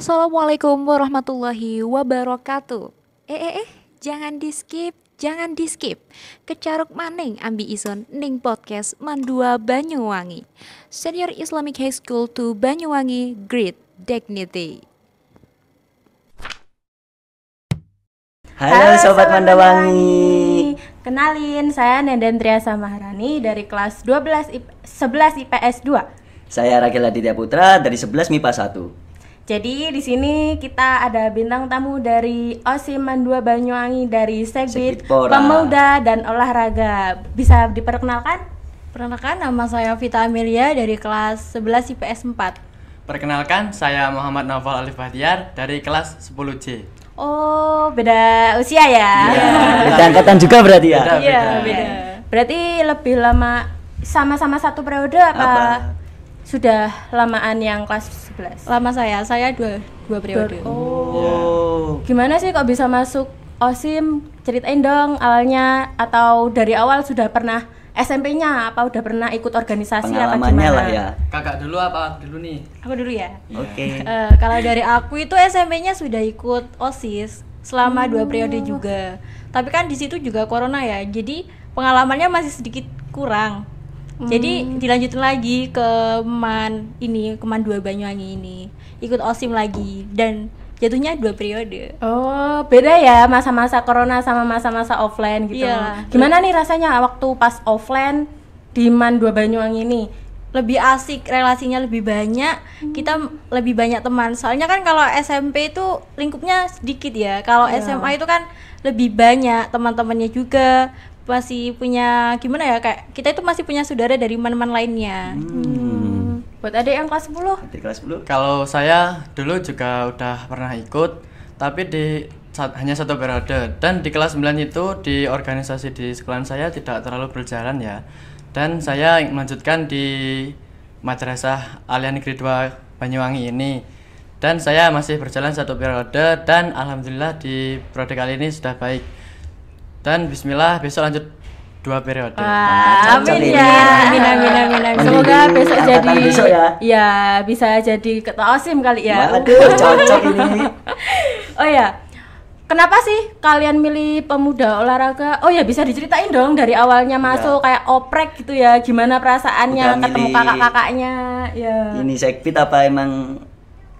Assalamualaikum warahmatullahi wabarakatuh. Eh eh eh, jangan di skip, jangan di skip. Kecaruk maning ambi ison ning podcast Mandua Banyuwangi. Senior Islamic High School to Banyuwangi Great Dignity. Halo, Sobat, Sobat Mandawangi. Kenalin, saya Nenden Triasa Maharani dari kelas 12 11 IPS 2. Saya Rakyat Aditya Putra dari 11 MIPA 1. Jadi di sini kita ada bintang tamu dari dua Banyuwangi dari Segbit Pemuda dan Olahraga. Bisa diperkenalkan? Perkenalkan nama saya Vita Amelia dari kelas 11 IPS 4. Perkenalkan saya Muhammad Naufal Alif Bahtiar dari kelas 10C. Oh, beda usia ya. Iya. beda angkatan juga berarti ya. Beda, iya, beda. beda. Berarti lebih lama sama-sama satu periode apa? apa? sudah lamaan yang kelas 11 lama saya saya dua dua periode oh gimana sih kok bisa masuk osim ceritain dong awalnya atau dari awal sudah pernah SMP-nya apa udah pernah ikut organisasi apa gimana? lah ya. Kakak dulu apa dulu nih? Aku dulu ya. Oke. Okay. Uh, eh, kalau dari aku itu SMP-nya sudah ikut OSIS selama hmm. dua periode juga. Tapi kan di situ juga corona ya. Jadi pengalamannya masih sedikit kurang jadi hmm. dilanjutin lagi ke Man ini, ke Man dua Banyuwangi ini. Ikut OSIM lagi dan jatuhnya dua periode. Oh, beda ya masa-masa corona sama masa-masa offline gitu. Iya. Gimana nih rasanya waktu pas offline di Man dua Banyuwangi ini? lebih asik relasinya lebih banyak hmm. kita lebih banyak teman soalnya kan kalau SMP itu lingkupnya sedikit ya kalau yeah. SMA itu kan lebih banyak teman-temannya juga masih punya gimana ya kayak kita itu masih punya saudara dari teman-teman lainnya. Hmm. Hmm. Buat adik yang kelas 10. kelas 10. Kalau saya dulu juga udah pernah ikut tapi di hanya satu periode dan di kelas 9 itu di organisasi di sekolah saya tidak terlalu berjalan ya. Dan saya melanjutkan di Madrasah Alian Negeri 2 Banyuwangi ini. Dan saya masih berjalan satu periode dan alhamdulillah di periode kali ini sudah baik dan Bismillah besok lanjut dua periode. Wah, nah, amin ya. Amin amin amin. amin. Semoga besok jadi besok ya. ya bisa jadi ketua osim kali ya. Waduh, cocok ini. oh ya, kenapa sih kalian milih pemuda olahraga? Oh ya bisa diceritain dong dari awalnya iya. masuk kayak oprek gitu ya, gimana perasaannya Udah ketemu kakak-kakaknya? Ya. Ini sekpit apa emang?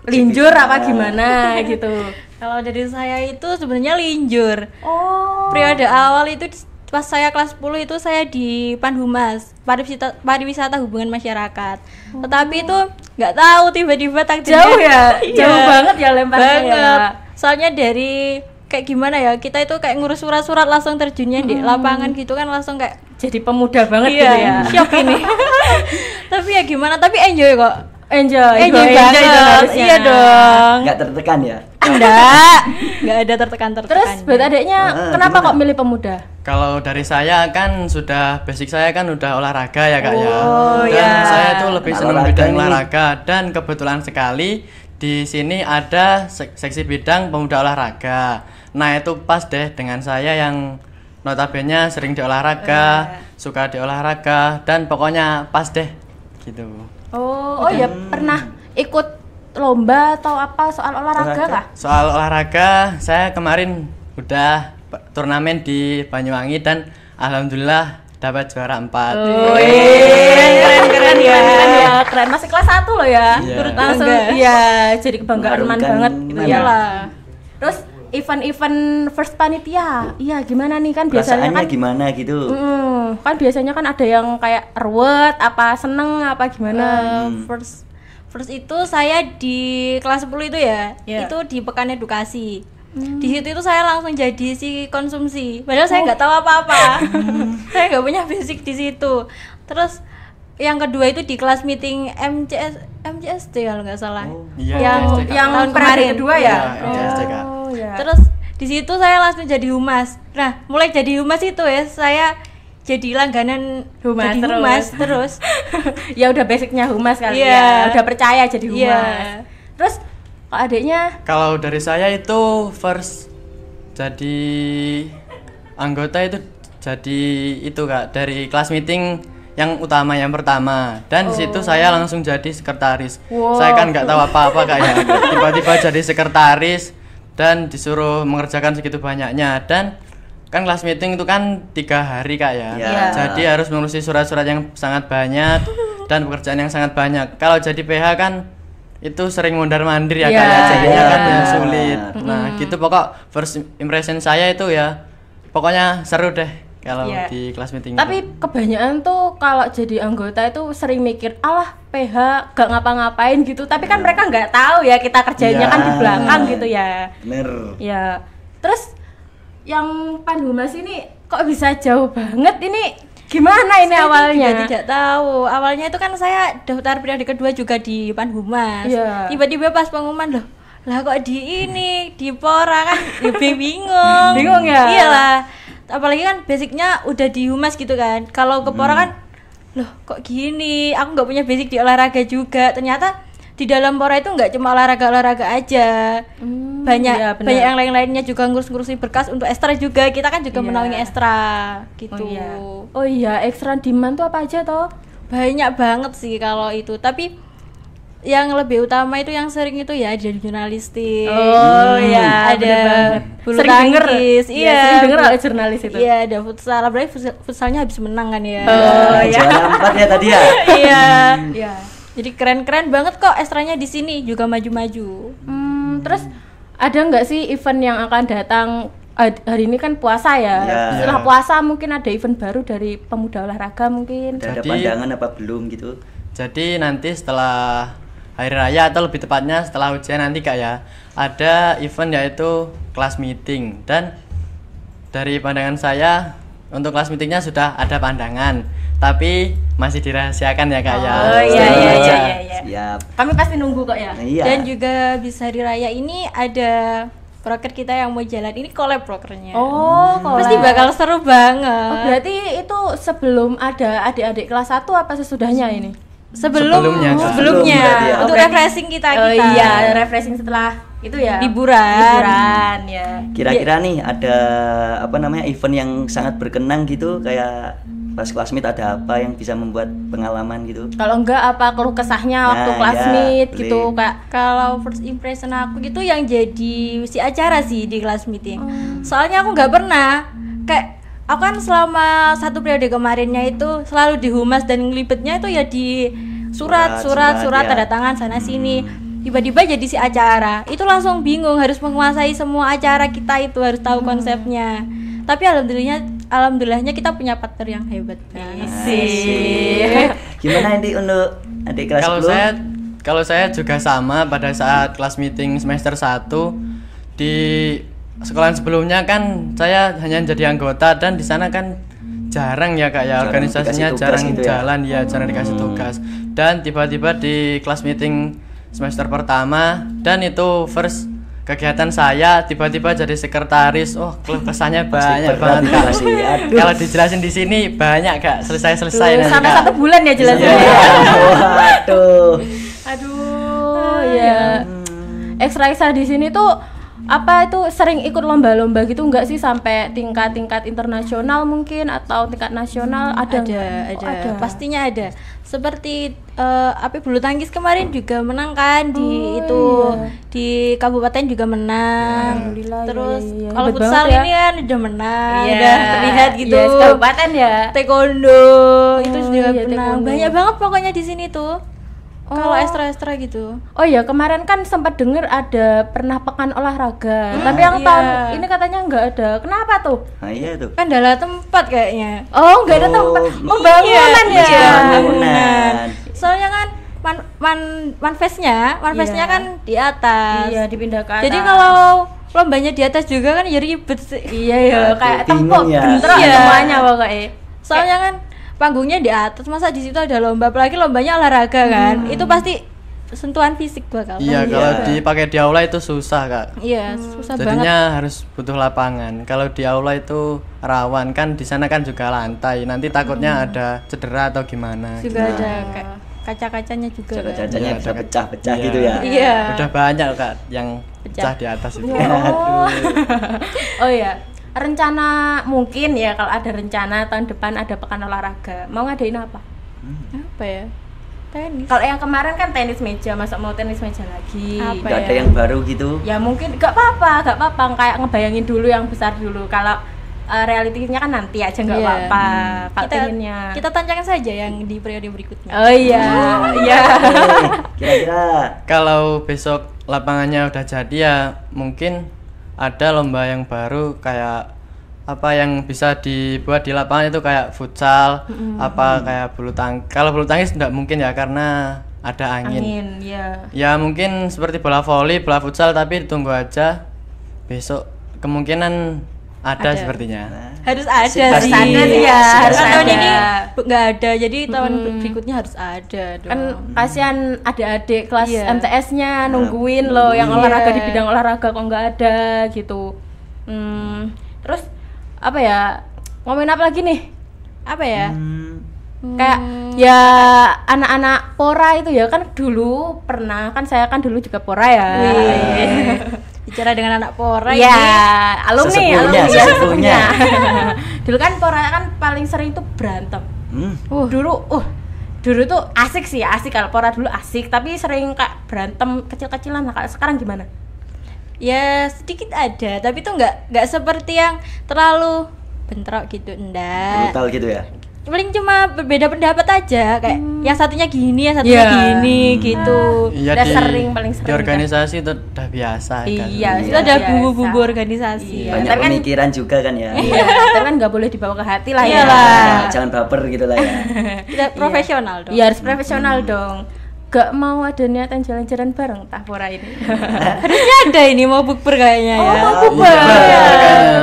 Linjur apa gimana gitu? Kalau dari saya itu sebenarnya linjur. Oh. Periode awal itu pas saya kelas 10 itu saya di Panhumas pariwisata, pariwisata hubungan masyarakat oh. tetapi itu nggak tahu tiba-tiba tak jauh ya jauh ya, banget ya lemparnya banget. Ya. soalnya dari kayak gimana ya kita itu kayak ngurus surat-surat langsung terjunnya hmm. di lapangan gitu kan langsung kayak jadi pemuda banget iya, gitu ya siap ini tapi ya gimana tapi enjoy kok Eh, enjoy enjoy, enjoy banget enjoy iya dong Gak tertekan ya enggak nggak ada tertekan tertekan terus ya. buat adiknya ah, kenapa gimana? kok milih pemuda kalau dari saya kan sudah basic saya kan udah olahraga ya kak ya. oh, ya dan ya. saya tuh lebih nah, senang olahraga bidang olahraga dan kebetulan sekali di sini ada seksi bidang pemuda olahraga nah itu pas deh dengan saya yang notabene sering di olahraga uh. Eh. suka di olahraga dan pokoknya pas deh gitu Oh, oh iya, hmm. pernah ikut lomba atau apa soal olahraga, olahraga kah? Soal olahraga, saya kemarin udah turnamen di Banyuwangi dan alhamdulillah dapat juara empat. Oh, iya. iya, iya keren, keren ya. Keren, ya. keren masih kelas satu loh ya. Iya. Turut langsung iya, jadi kebanggaan banget gitu ya. Iyalah. Terus event-event first panitia iya gimana nih kan biasanya kan gimana gitu mm, kan biasanya kan ada yang kayak ruwet apa seneng apa gimana hmm. first first itu saya di kelas 10 itu ya yeah. itu di pekan edukasi Hmm. Di situ itu saya langsung jadi si konsumsi. Padahal oh. saya nggak tahu apa-apa. Hmm. saya nggak punya fisik di situ. Terus yang kedua itu di kelas meeting MCS MCSD kalau nggak salah oh, iya, yang MCSDK. yang tahun kemarin kedua ya, iya, Oh, oh, ya. terus di situ saya langsung jadi humas nah mulai jadi humas itu ya saya jadi langganan humas jadi terus, humas, terus. ya udah basicnya humas kali yeah. ya iya. udah percaya jadi iya. humas yeah. terus kok adiknya kalau dari saya itu first jadi anggota itu jadi itu kak dari kelas meeting yang utama yang pertama dan oh. situ saya oh. langsung jadi sekretaris wow. saya kan nggak tahu apa-apa kayak ya. tiba-tiba jadi sekretaris dan disuruh mengerjakan segitu banyaknya dan kan kelas meeting itu kan tiga hari kak ya yeah. jadi harus mengurusi surat-surat yang sangat banyak dan pekerjaan yang sangat banyak kalau jadi PH kan itu sering mondar mandir ya yeah, kak ya iya, jadinya yeah. kan yeah. sulit nah mm. gitu pokok first impression saya itu ya pokoknya seru deh kalau yeah. di kelas meeting tapi itu. kebanyakan tuh kalau jadi anggota itu sering mikir alah PH gak ngapa-ngapain gitu tapi kan yeah. mereka nggak tahu ya kita kerjanya yeah. kan di iya. belakang gitu ya bener ya terus yang Mas ini kok bisa jauh banget ini gimana ini saya awalnya juga tidak tahu awalnya itu kan saya daftar periode kedua juga di pan humas. Iya. tiba-tiba pas pengumuman loh lah kok di ini di pora kan lebih ya, bingung bingung ya iyalah apalagi kan basicnya udah di humas gitu kan kalau kepora hmm. kan loh kok gini aku nggak punya basic di olahraga juga ternyata di dalam pora itu nggak cuma olahraga olahraga aja hmm, banyak ya, banyak yang lain lainnya juga ngurus ngurusin berkas untuk ekstra juga kita kan juga yeah. menaungi ekstra gitu oh iya, oh iya ekstra diman tuh apa aja toh banyak banget sih kalau itu tapi yang lebih utama itu yang sering itu ya ada jurnalistik. Oh hmm. ya, ada bulu sering denger. iya, ya, sering denger ada jurnalis itu. Iya, ada futsal. Apalagi futsal, futsalnya habis menang kan ya. Oh ya. empat ya tadi ya. iya. Hmm. Iya. Jadi keren-keren banget kok estranya di sini juga maju-maju. Hmm, terus ada nggak sih event yang akan datang hari ini kan puasa ya. ya. Setelah puasa mungkin ada event baru dari pemuda olahraga mungkin. Ada, Jadi, ada pandangan apa belum gitu? Jadi nanti setelah hari raya atau lebih tepatnya setelah ujian nanti kak ya ada event yaitu kelas meeting dan dari pandangan saya untuk kelas meetingnya sudah ada pandangan tapi masih dirahasiakan ya kak oh, ya. Oh iya, iya iya iya iya. Siap. Kami pasti nunggu kok ya. Iya. Dan juga bisa diraya ini ada proker kita yang mau jalan ini collab prokernya. Oh, hmm. collab. Pasti bakal seru banget. Oh, berarti itu sebelum ada adik-adik kelas 1 apa sesudahnya ini? sebelum sebelumnya, sebelumnya. sebelumnya. untuk refreshing kita oh, kita oh, iya refreshing setelah itu ya liburan liburan ya kira-kira nih ada apa namanya event yang sangat berkenang gitu kayak pas classmate ada apa yang bisa membuat pengalaman gitu kalau enggak apa keluh kesahnya nah, waktu iya, classmate ya, gitu kak kalau first impression aku gitu yang jadi si acara sih di class meeting hmm. Oh. soalnya aku nggak pernah kayak aku kan selama satu periode kemarinnya itu selalu di humas dan ngelibetnya itu ya di surat surat surat, surat ya. tanda tangan sana hmm. sini tiba-tiba jadi si acara itu langsung bingung harus menguasai semua acara kita itu harus tahu hmm. konsepnya tapi alhamdulillahnya alhamdulillahnya kita punya partner yang hebat iya ah, sih iya. gimana ini untuk adik kelas kalau saya kalau saya juga sama pada saat kelas meeting semester 1 di sekolah sebelumnya kan saya hanya jadi anggota dan di sana kan jarang ya kak ya jarang organisasinya jarang gitu ya? jalan ya, ya jarang hmm. dikasih tugas dan tiba-tiba di kelas meeting semester pertama dan itu first kegiatan saya tiba-tiba jadi sekretaris oh kesannya banyak banget kak kalau dijelasin di sini banyak kak selesai selesai Tuh, sampai satu bulan ya jelasnya iya. ya. aduh iya. aduh ya ekstra ekstra di sini tuh apa itu sering ikut lomba-lomba gitu enggak sih sampai tingkat-tingkat internasional mungkin atau tingkat nasional hmm, ada ada ada, oh, ada. pastinya ada seperti uh, api bulu tangkis kemarin juga menang kan di oh, itu iya. di kabupaten juga menang ya, terus iya, iya. kalau futsal ya. ini kan udah menang iya. udah terlihat gitu yes, iya, kabupaten ya taekwondo oh, itu juga iya, menang taekwondo. banyak banget pokoknya di sini tuh oh. kalau ekstra-ekstra gitu oh ya kemarin kan sempat dengar ada pernah pekan olahraga hmm. tapi yang yeah. tahun ini katanya nggak ada kenapa tuh nah, iya tuh kendala tempat kayaknya oh nggak oh, ada tempat pembangunan oh, oh, iya, ya pembangunan iya. soalnya kan man man manfestnya manfestnya yeah. kan di atas iya dipindah ke atas jadi kalau lombanya di atas juga kan jadi ya ribet sih iya iya, nah, kayak tempok ya. bentrok iya. semuanya pokoknya soalnya kan panggungnya di atas masa di situ ada lomba apalagi lombanya olahraga kan hmm. itu pasti sentuhan fisik bakal iya kan? kalau iya. dipakai di aula itu susah kak iya hmm. susah jadinya banget. harus butuh lapangan kalau di aula itu rawan kan di sana kan juga lantai nanti takutnya hmm. ada cedera atau gimana juga gimana? Gitu. ada kaca-kacanya juga kaca-kacanya kan? bisa pecah-pecah iya. gitu ya iya udah banyak kak yang pecah, pecah di atas itu oh, oh ya rencana mungkin ya kalau ada rencana tahun depan ada pekan olahraga mau ngadain apa hmm. apa ya tenis kalau yang kemarin kan tenis meja masa mau tenis meja lagi apa gak ya? ada yang baru gitu ya mungkin gak apa-apa gak apa-apa kayak ngebayangin dulu yang besar dulu kalau uh, realitinya kan nanti aja nggak yeah. apa-apa hmm. kita kita tanyakan saja yang di periode berikutnya oh iya iya kira-kira kalau besok lapangannya udah jadi ya mungkin ada lomba yang baru kayak apa yang bisa dibuat di lapangan itu kayak futsal, mm-hmm. apa kayak bulu tangkis. Kalau bulu tangkis tidak mungkin ya karena ada angin. Angin, ya. Ya mungkin seperti bola voli, bola futsal tapi tunggu aja besok kemungkinan ada, sepertinya harus ada harus sih ada sih ya harus ada. tahun ini nggak ada jadi tahun berikutnya harus ada dong. kan kasihan ada adik kelas yeah. MTS-nya iya. nungguin nah, loh yang yeah. olahraga di iya. bidang olahraga kok nggak ada gitu hmm. terus apa ya ngomongin apa lagi nih apa ya hmm. kayak hmm. ya anak-anak pora itu ya kan dulu pernah kan saya kan dulu juga pora ya yeah. bicara dengan anak Pora ya ini. alumni alumni ya, sesepunya. dulu kan Pora kan paling sering itu berantem hmm. uh dulu uh dulu tuh asik sih asik kalau Pora dulu asik tapi sering kak berantem kecil-kecilan lah sekarang gimana ya sedikit ada tapi tuh nggak nggak seperti yang terlalu bentrok gitu enggak brutal gitu ya paling cuma berbeda pendapat aja kayak hmm. yang satunya gini yang satunya yeah. gini hmm. gitu ya, udah di, sering paling sering di organisasi kan. itu udah biasa kan iya, iya. itu ada bumbu-bumbu organisasi iya. banyak tapi kan pemikiran juga kan ya iya, iya. tapi kan nggak boleh dibawa ke hati lah ya iya lah jangan baper gitu lah ya kita profesional dong iya harus hmm. profesional hmm. dong gak mau ada niatan jalan-jalan bareng Tahpora ini harusnya ada ini mau bukber kayaknya oh, ya mau bukber ya.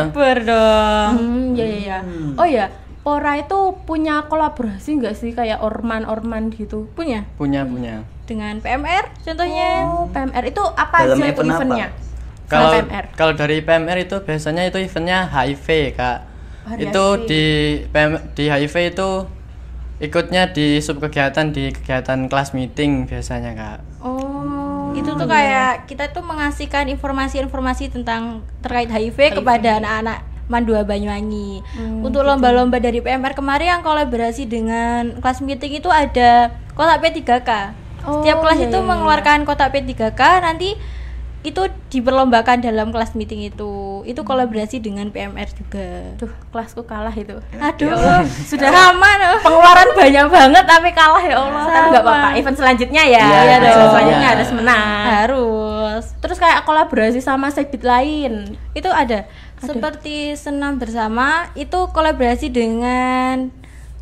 bukber dong hmm, ya ya ya oh ya Orang itu punya kolaborasi nggak sih kayak orman-orman gitu? Punya? Punya, punya. Dengan PMR contohnya. Oh, PMR itu apa Dalam aja event itu eventnya? Kalau kalau dari PMR itu biasanya itu eventnya HIV, Kak. Variasi. Itu di PM, di HIV itu ikutnya di sub kegiatan di kegiatan kelas meeting biasanya, Kak. Oh. Itu tuh iya. kayak kita tuh mengasihkan informasi-informasi tentang terkait HIV, HIV. kepada anak-anak Mandua Banyuwangi. Hmm, Untuk gitu. lomba-lomba gitu. dari PMR kemarin yang kolaborasi dengan kelas meeting itu ada kotak P3K. Oh, Setiap kelas iya, itu iya, iya. mengeluarkan kotak P3K nanti itu diperlombakan dalam kelas meeting itu. Itu hmm. kolaborasi dengan PMR juga. Tuh, kelasku kalah itu. Aduh, ya sudah lama loh. Pengeluaran banyak banget tapi kalah ya Allah. Sama. Tapi nggak apa-apa, event selanjutnya ya. Iya, ya dong. Selanjutnya harus menang. Harus. Terus kayak kolaborasi sama segbit lain. Itu ada seperti senam bersama itu kolaborasi dengan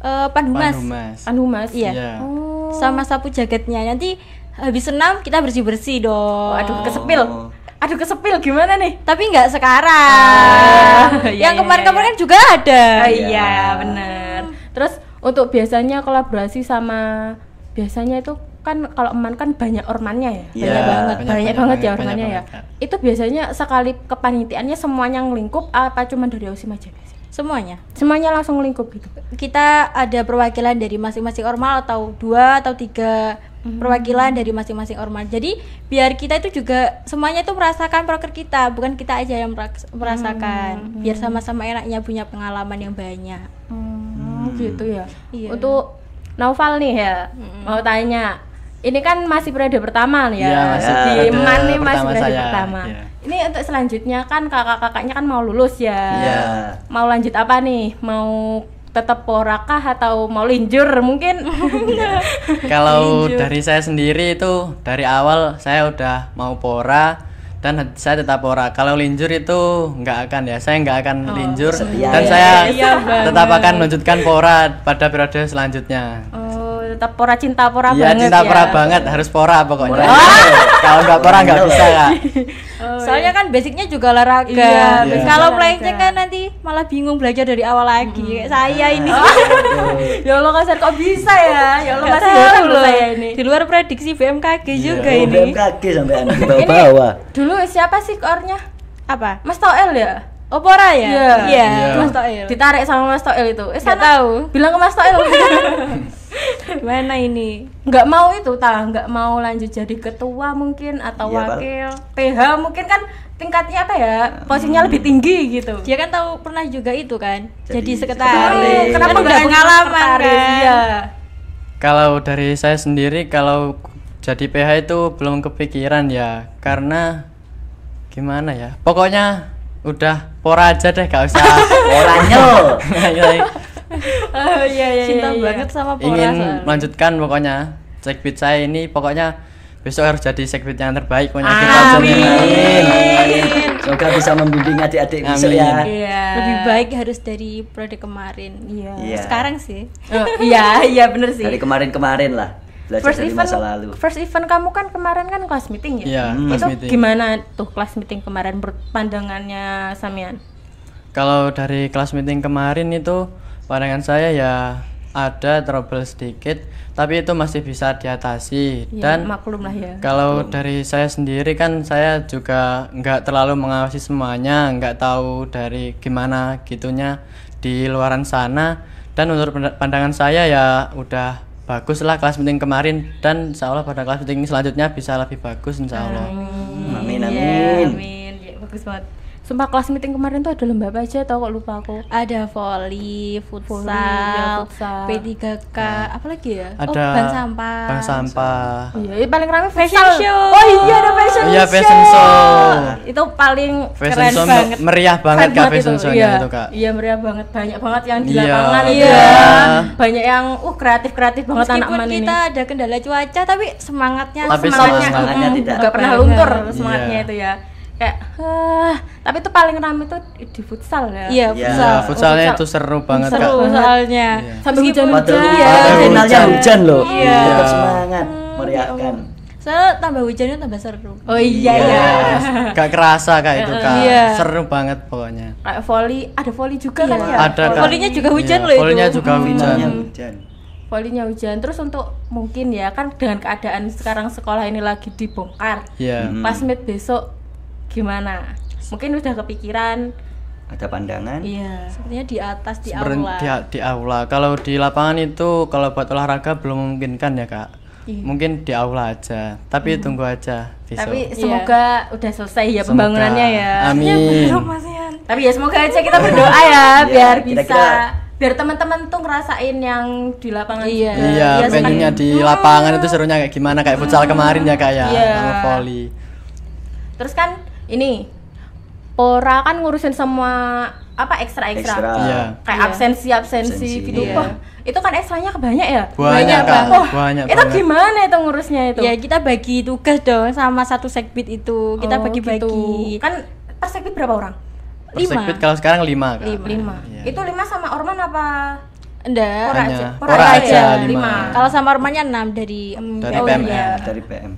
uh, Panhumas. Panhumas. Panhumas. Iya. Yeah. Oh. Sama sapu jagatnya. Nanti habis senam kita bersih-bersih dong. Oh. Aduh, kesepil. Oh. Aduh kesepil gimana nih? Tapi nggak sekarang. Oh, Yang iya, kemarin-kemarin iya, iya. juga ada. Oh, iya, iya benar. Terus untuk biasanya kolaborasi sama biasanya itu kan kalau eman kan banyak ormannya ya yeah. banyak banget banyak, banyak banget banyak, ya ormannya banyak, ya banyak. itu biasanya sekali kepanitiaannya semuanya ngelingkup apa cuma dari osim aja semuanya semuanya langsung lingkup gitu kita ada perwakilan dari masing-masing ormal atau dua atau tiga hmm. perwakilan dari masing-masing ormal jadi biar kita itu juga semuanya itu merasakan proker kita bukan kita aja yang hmm. merasakan hmm. biar sama-sama enaknya punya pengalaman yang banyak hmm. hmm. gitu ya iya. untuk Naufal nih ya hmm. mau tanya ini kan masih periode pertama nih ya, ya masih di ya, MAN nih periode saya. pertama. Ya. Ini untuk selanjutnya kan kakak-kakaknya kan mau lulus ya. ya. Mau lanjut apa nih? Mau tetap porakah atau mau linjur mungkin? Ya. Kalau linjur. dari saya sendiri itu dari awal saya udah mau pora dan saya tetap pora. Kalau linjur itu nggak akan ya, saya nggak akan oh, linjur dan ya. saya iya, tetap akan melanjutkan pora pada periode selanjutnya. Oh, tetap pora cinta pora ya, banget cinta ya. pora banget harus pora pokoknya pora. kalau nggak pora nggak iya. bisa oh, soalnya iya. kan basicnya juga olahraga iya, iya. kalau melenceng kan nanti malah bingung belajar dari awal lagi hmm. saya ini oh. ya Allah kasar kok bisa ya ya Allah kasar dulu saya ini di luar prediksi BMKG yeah. juga oh, ini BMKG sampai kita bawa dulu siapa sih kornya apa Mas Toel ya Opora oh, ya? Iya. Yeah. Yeah. Mas Toel. Ditarik sama Mas Toel itu. Eh, saya tahu. Bilang ke Mas Toel mana ini nggak mau itu ta nggak mau lanjut jadi ketua mungkin atau iya, wakil bang. PH mungkin kan tingkatnya apa ya posisinya hmm. lebih tinggi gitu dia kan tahu pernah juga itu kan jadi, jadi sekretaris oh, kenapa nggak pengalaman kan ya. kalau dari saya sendiri kalau jadi PH itu belum kepikiran ya karena gimana ya pokoknya udah pora aja deh gak usah poranya loh iya, iya uh, iya, iya, cinta iya, iya. banget sama pola. ingin soalnya. melanjutkan pokoknya Segwit saya ini pokoknya besok harus jadi segwit yang terbaik pokoknya amin. kita amin. amin. semoga bisa membimbing adik-adik besok ya iya. lebih baik harus dari produk kemarin iya yeah. sekarang sih oh, iya iya bener sih dari kemarin-kemarin lah belajar first dari event, masa lalu. First event kamu kan kemarin kan kelas meeting ya? Iya, hmm. Itu meeting. gimana tuh kelas meeting kemarin pandangannya Samian? Kalau dari kelas meeting kemarin itu pandangan saya ya ada trouble sedikit tapi itu masih bisa diatasi ya, dan maklum lah ya kalau maklum. dari saya sendiri kan saya juga nggak terlalu mengawasi semuanya nggak tahu dari gimana gitunya di luaran sana dan menurut pandangan saya ya udah bagus lah kelas penting kemarin dan insya Allah pada kelas penting selanjutnya bisa lebih bagus insya Allah amin amin, iya, amin. amin. Ya, bagus banget Sumpah kelas meeting kemarin tuh ada lomba apa aja tau kok lupa aku. Ada volley, futsal, volley, ya, futsal. P3K, nah. apa lagi ya? Ada oh, ban sampah. Ban sampah. Oh, iya, paling ramai fashion show. Oh iya ada fashion oh, iya, show. Iya fashion show. Nah. Itu paling fashion keren show banget. Meriah banget kak fashion show iya. itu kak. Iya meriah banget, banyak banget yang di iya, lapangan iya. kan? Banyak yang uh kreatif kreatif banget anak anak mana kita ada kendala cuaca tapi semangatnya tapi semangatnya, semangatnya, semangatnya tidak pernah luntur iya. semangatnya itu ya kayak uh, tapi itu paling ramai tuh di futsal ya. Iya, iya futsal. Ya, futsalnya futsal. itu seru banget seru, Kak. futsalnya Iya. Sampai hujan-hujan. Gitu iya, ya. hujan loh. Iya. yeah. Iya. semangat, hmm, ya meriahkan. so tambah hujannya tambah seru. Oh iya iya. iya. Gak kerasa kayak itu kak. yeah. Seru banget pokoknya. Kayak volley, ada volley juga yeah. kan ya. Ada kak. Volleynya juga hujan yeah. loh volleynya itu. Juga hmm. hujan. Volleynya juga hujan. Volleynya hujan. Terus untuk mungkin ya kan dengan keadaan sekarang sekolah ini lagi dibongkar. Yeah. Pas mid besok gimana mungkin udah kepikiran ada pandangan iya sepertinya di atas di Seperti aula di, di aula kalau di lapangan itu kalau buat olahraga belum memungkinkan ya kak iya. mungkin di aula aja tapi hmm. tunggu aja besok. tapi iya. semoga iya. udah selesai ya semoga. pembangunannya ya amin ya, tapi ya semoga aja kita berdoa ya iya, biar kita bisa kita, biar teman-teman tuh ngerasain yang di lapangan iya iya, iya pengennya di lapangan itu serunya kayak gimana kayak futsal kemarin ya kak ya iya. volley terus kan ini Pora kan ngurusin semua apa ekstra ekstra, iya. ekstra. kayak yeah. Iya. absensi absensi gitu yeah. wah itu kan ekstranya kebanyak ya banyak, banyak banyak itu banget. gimana itu ngurusnya itu ya kita bagi tugas dong sama satu segbit itu kita oh, bagi-bagi gitu. kan per segbit berapa orang lima kalau sekarang lima kan lima, lima. Ya. itu lima sama orman apa Enggak, pora aja, pora, aja, aja. lima. Kalau sama ormannya enam dari, dari, oh, iya. Ya? dari PM.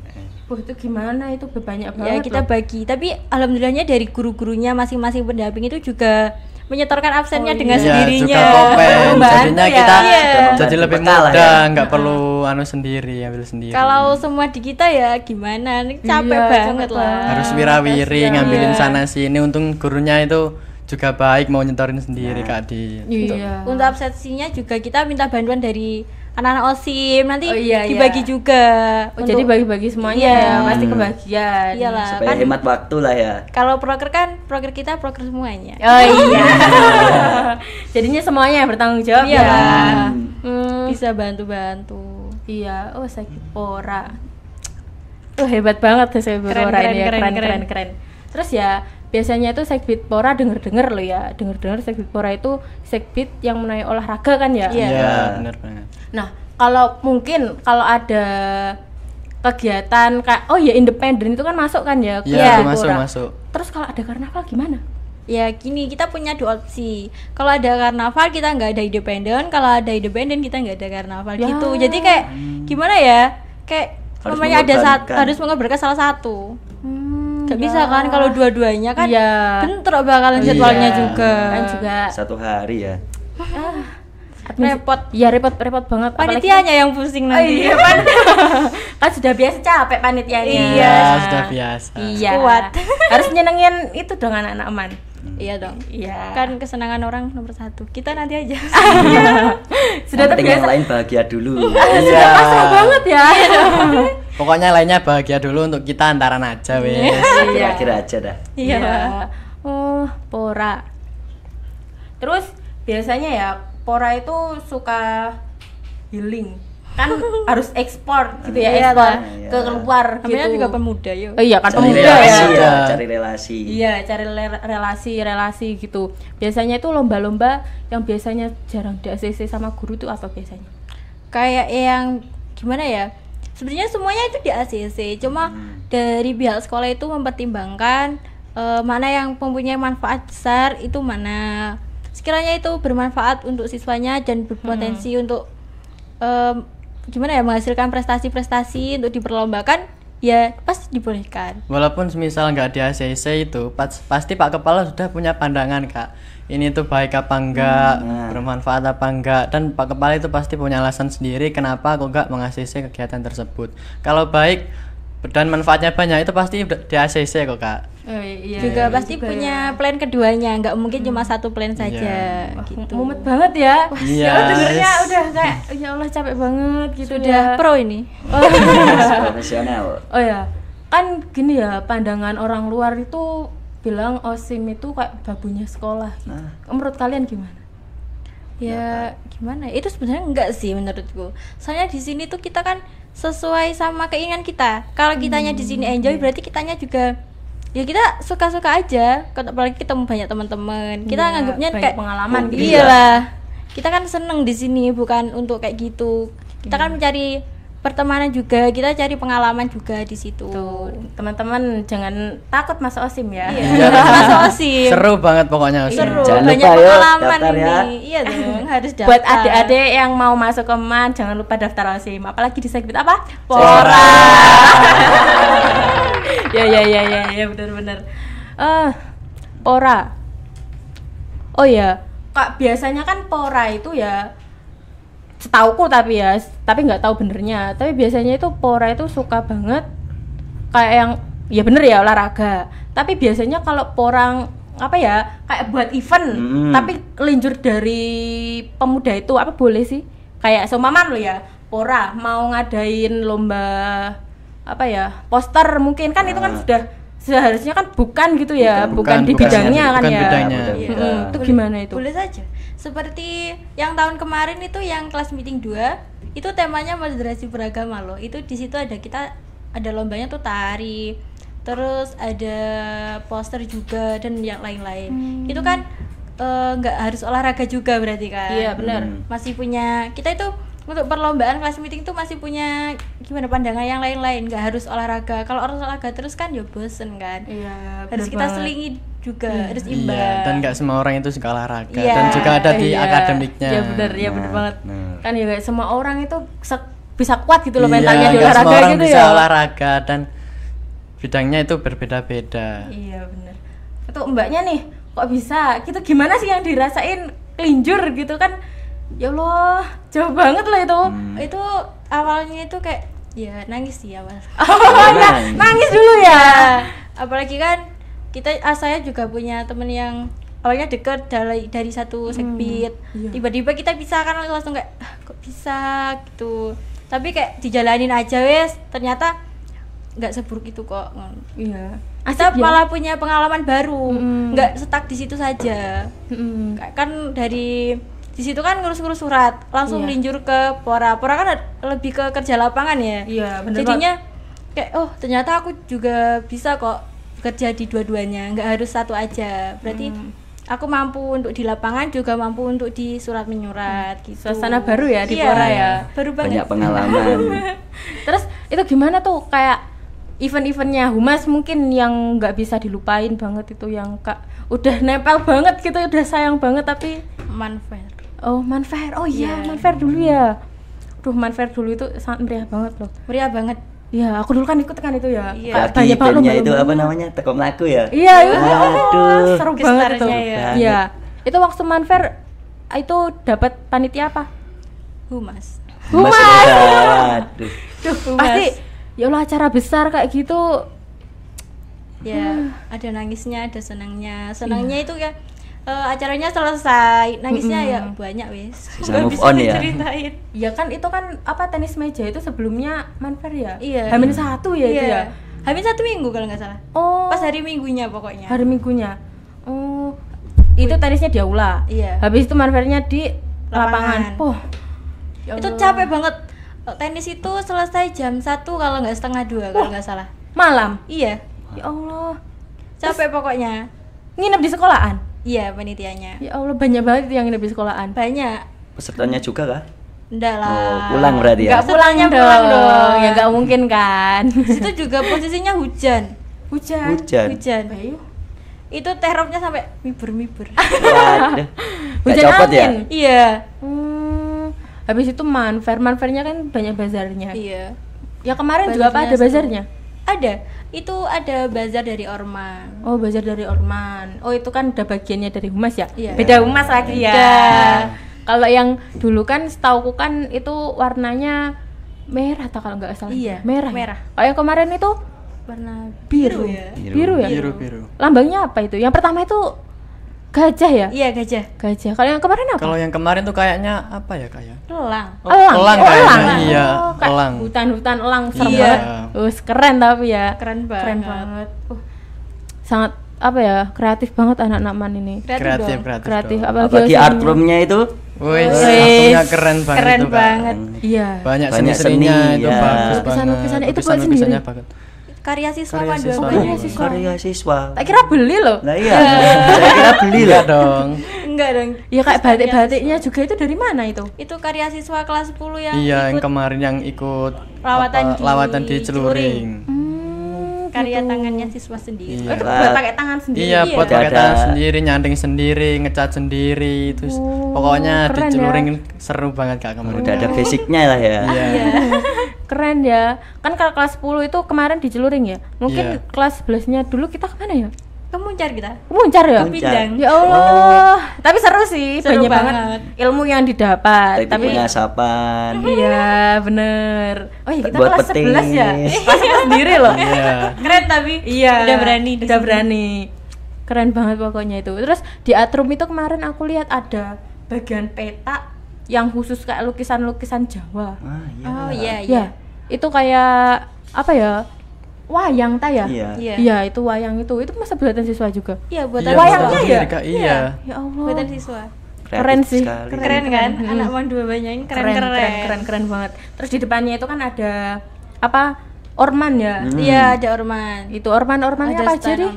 Wah itu gimana itu banyak ya, banget. Ya kita loh. bagi. Tapi alhamdulillahnya dari guru-gurunya masing-masing pendamping itu juga menyetorkan absennya oh, dengan iya. Ya, sendirinya. Juga Jadinya ya. kita ya. jadi lebih mudah, ya. nggak perlu anu sendiri ambil sendiri. Kalau semua di kita ya gimana? Iya, capek iya, banget lah. Harus wirawiri ngambilin iya. sana sini. Untung gurunya itu juga baik mau nyetorin sendiri nah. Kak Di. Iya. Untuk, untuk absensinya juga kita minta bantuan dari anak-anak osim nanti oh, iya, iya. dibagi iya. juga oh, jadi bagi-bagi semuanya iya. ya pasti kebagian iyalah supaya kan, hemat waktu lah ya kalau proker kan proker kita proker semuanya oh iya jadinya semuanya yang bertanggung jawab iya. ya kan? hmm. hmm. bisa bantu-bantu iya oh sakit pora oh hebat banget ya, saya keren, ya, keren, ya. keren, keren, keren, keren. keren. Terus ya biasanya itu segbit pora denger dengar loh ya denger dengar segbit pora itu segbit yang menaik olahraga kan ya iya yeah. yeah, benar benar nah kalau mungkin kalau ada kegiatan kayak oh ya independen itu kan masuk kan ya yeah, iya, masuk pora. masuk terus kalau ada karnaval gimana ya gini kita punya dua opsi kalau ada karnaval kita nggak ada independen kalau ada independen kita nggak ada karnaval ya. gitu jadi kayak gimana ya kayak harus namanya ada saat harus mengobrolkan salah satu Gak bisa kan kalau dua-duanya kan iya. bentrok bakalan iya. jadwalnya iya. juga. Kan juga satu hari ya. Ah. repot ya repot repot banget panitianya yang pusing oh, nanti oh, iya, pan kan sudah biasa capek panitianya iya, iya sudah biasa iya kuat harus nyenengin itu dong anak-anak aman hmm. iya dong iya kan kesenangan orang nomor satu kita nanti aja sudah terbiasa yang lain bahagia dulu sudah pasrah iya. banget ya Pokoknya lainnya bahagia dulu untuk kita antaran aja wes. Iya. Iya. Kira-kira aja dah. Iya. iya. Oh, pora. Terus biasanya ya pora itu suka healing kan harus ekspor gitu ya iya, ekspor kan? ke keluar gitu. juga pemuda yuk. Oh, iya kan cari pemuda ya. Cari relasi. Iya cari relasi relasi gitu. Biasanya itu lomba-lomba yang biasanya jarang di ACC sama guru tuh apa biasanya? Kayak yang gimana ya? sebenarnya semuanya itu di ACC cuma hmm. dari pihak sekolah itu mempertimbangkan uh, mana yang mempunyai manfaat besar itu mana sekiranya itu bermanfaat untuk siswanya dan berpotensi hmm. untuk um, gimana ya menghasilkan prestasi-prestasi untuk diperlombakan ya pasti dibolehkan walaupun semisal nggak di ACC itu pas, pasti Pak Kepala sudah punya pandangan kak ini tuh baik apa enggak, hmm. bermanfaat apa enggak, dan Pak Kepala itu pasti punya alasan sendiri kenapa aku enggak mengasisi kegiatan tersebut. Kalau baik dan manfaatnya banyak itu pasti di ACC kok kak. Oh, iya. Juga iya, pasti juga punya ya. plan keduanya, nggak mungkin hmm. cuma satu plan iya. saja. yeah. Gitu. Mumet banget ya. Iya. ya yes. Ya dengernya udah kayak ya Allah capek banget gitu. Sudah ya. pro ini. Oh, iya. profesional. Oh ya, kan gini ya pandangan orang luar itu bilang osim oh, itu kayak babunya sekolah gitu. Nah. menurut kalian gimana ya, ya gimana itu sebenarnya enggak sih menurutku soalnya di sini tuh kita kan sesuai sama keinginan kita kalau kitanya hmm. di sini enjoy hmm. berarti kitanya juga ya kita suka-suka aja apalagi ketemu banyak teman-teman kita ya, nganggapnya kayak pengalaman gitu iyalah ya. kita kan seneng di sini bukan untuk kayak gitu kita kan hmm. kan mencari pertemanan juga kita cari pengalaman juga di situ teman-teman jangan takut masuk osim ya iya. iya. masuk osim seru banget pokoknya osim. seru jangan banyak lupa, ya, pengalaman yuk, ya. ini ya. iya dong harus daftar buat adik-adik yang mau masuk keman jangan lupa daftar osim apalagi di segmen apa pora ya ya ya ya ya benar-benar eh uh, pora oh ya kak biasanya kan pora itu ya setauku tapi ya tapi nggak tahu benernya tapi biasanya itu pora itu suka banget kayak yang ya bener ya olahraga tapi biasanya kalau porang apa ya kayak buat event hmm. tapi linjur dari pemuda itu apa boleh sih kayak somaman lo ya pora mau ngadain lomba apa ya poster mungkin kan ah. itu kan ah. sudah seharusnya kan bukan gitu ya bukan, bukan, bukan di bidangnya bukan, kan bukan ya bidangnya. Hmm, itu gimana itu boleh saja seperti yang tahun kemarin itu yang kelas meeting 2 itu temanya moderasi beragama loh itu di situ ada kita ada lombanya tuh tari terus ada poster juga dan yang lain-lain hmm. itu kan eh, nggak e, harus olahraga juga berarti kan iya benar hmm. masih punya kita itu untuk perlombaan kelas meeting tuh masih punya gimana pandangan yang lain-lain nggak harus olahraga kalau orang olahraga terus kan ya bosen kan iya, harus kita banget. selingi juga iya. harus iya, imbang iya, dan nggak semua orang itu suka olahraga iya, dan juga ada di iya. akademiknya ya benar ya benar nah, banget bener. kan ya semua orang itu bisa kuat gitu loh iya, mentalnya di olahraga semua orang gitu bisa ya olahraga dan bidangnya itu berbeda-beda iya benar itu mbaknya nih kok bisa gitu gimana sih yang dirasain kelinjur gitu kan ya Allah jauh banget lah itu hmm. itu awalnya itu kayak ya nangis sih awal awalnya oh, nangis dulu ya apalagi kan kita ah, saya juga punya temen yang awalnya deket dari dari satu sekbid hmm, iya. tiba-tiba kita bisa kan langsung kayak ah, kok bisa gitu tapi kayak dijalanin aja wes ternyata nggak seburuk itu kok iya Asik kita ya? malah punya pengalaman baru hmm. nggak hmm. setak di situ saja hmm. kan dari di situ kan ngurus-ngurus surat langsung yeah. linjur ke pora pora kan lebih ke kerja lapangan ya iya benar jadinya kayak oh ternyata aku juga bisa kok kerja di dua-duanya nggak harus satu aja berarti hmm aku mampu untuk di lapangan juga mampu untuk di surat menyurat hmm. gitu suasana baru ya di yeah. Pora ya baru banget banyak pengalaman terus itu gimana tuh kayak event-eventnya humas mungkin yang nggak bisa dilupain banget itu yang kak udah nempel banget gitu udah sayang banget tapi manfaat oh Manfair oh iya yeah. Manfair dulu ya duh Manfair dulu itu sangat meriah banget loh meriah banget Iya, aku dulu kan ikut kan itu ya. Iya. Tanya banget itu apa namanya? Tekom laku ya. Iya, iya. Aduh seru banget itu. Ya. Iya. Itu waktu Manfair itu dapat panitia apa? Humas. Humas. Aduh. Duh, humas. Pasti ya Allah acara besar kayak gitu. Ya, hmm. ada nangisnya, ada senangnya. Iya. Senangnya iya. itu ya uh, acaranya selesai nangisnya mm -hmm. ya banyak wes. bisa move on ya ceritain ya kan itu kan apa tenis meja itu sebelumnya manfer ya iya hamil iya. satu ya iya. itu ya hamil satu minggu kalau nggak salah oh pas hari minggunya pokoknya hari minggunya oh itu tenisnya di aula iya habis itu manfernya di lapangan, lapangan. Oh. Ya itu capek banget eh, tenis itu selesai jam satu kalau nggak setengah dua kalau nggak salah malam iya ya allah capek pokoknya nginep di sekolahan Iya penitianya. Ya Allah banyak banget yang nginep di sekolahan. Banyak. Pesertanya juga kah? Enggak lah. Oh, pulang berarti ya. Enggak pulangnya pulang dong. dong. Ya enggak mungkin kan. Itu juga posisinya hujan. Hujan. Hujan. Hujan. Bayu. Itu terobnya sampai miber-miber. hujan copot ya? angin. ya? Iya. Hmm, habis itu manfer, manfernya kan banyak bazarnya. Iya. Ya kemarin bazarnya juga apa ada bazarnya? ada itu ada bazar dari Orman oh bazar dari Orman oh itu kan udah bagiannya dari humas ya yeah. beda humas lagi ya kalau yang dulu kan setauku kan itu warnanya merah atau kalau nggak salah iya merah ya? merah oh yang kemarin itu warna biru biru ya? ya biru, biru ya biru biru lambangnya apa itu yang pertama itu Gajah ya? Iya gajah. Gajah. Kalau yang kemarin apa? Kalau yang kemarin tuh kayaknya apa ya kayak? Ya? Elang. Oh, elang. Elang kayaknya. Oh, elang. Iya. Oh, kayak elang. Hutan-hutan elang iya. serem iya. banget. Us keren tapi ya. Keren banget. Keren banget. Uh, sangat apa ya kreatif banget anak-anak man ini. Kreatif, kreatif, dong. kreatif. kreatif. Dong. Apalagi, Apalagi art roomnya itu. Wih, artnya keren banget. Keren itu, banget. Iya. Banyak, Banyak seni-seninya seni, itu ya. bagus banget. Lukisan-lukisannya itu buat sendiri. Bagus karya siswa karya siswa. Pandu karya oh, siswa. Karya siswa. Tak kira beli loh. Nah iya. tak iya. kira beli lah iya dong. Enggak dong. Ya kayak batik-batiknya juga itu dari mana itu? Itu karya siswa kelas 10 yang Iya, yang kemarin yang ikut lawatan apa, di lawatan di Celuring. Hmm karya gitu. tangannya siswa sendiri. Iya. Oh, buat pakai tangan iya, sendiri. Iya, ya? buat pakai tangan sendiri, nyanting sendiri, ngecat sendiri, terus oh, pokoknya diceluring ya? seru banget kak kemarin. Udah ada basicnya lah ya. Iya keren ya kan kalau kelas 10 itu kemarin di ya mungkin yeah. kelas 11 nya dulu kita kemana ya ke Muncar kita Muncar ya? Muncar. ya Allah oh. tapi seru sih seru banyak banget. banget ilmu yang didapat tapi, tapi... pengasapan iya bener oh iya kita Buat kelas peting. 11 ya kelas sendiri loh yeah. keren tapi iya udah berani udah berani keren banget pokoknya itu terus di Atrum itu kemarin aku lihat ada bagian peta yang khusus kayak lukisan-lukisan Jawa. Ah, iya. Oh iya iya. Ya, iya. itu kayak apa ya? Wayang ta ya? Iya. iya. Iya, itu wayang itu. Itu masa buatan siswa juga. Iya, buatan ya, wayangnya ya. Iya. iya. Ya Allah. Buatan siswa. Kreatif keren sih. Keren, keren kan? Hmm. Anak mau dua banyak keren keren. keren keren keren banget. Terus di depannya itu kan ada apa? Orman ya? Hmm. Iya, hmm. ada orman. Itu orman-ormannya apa jadi?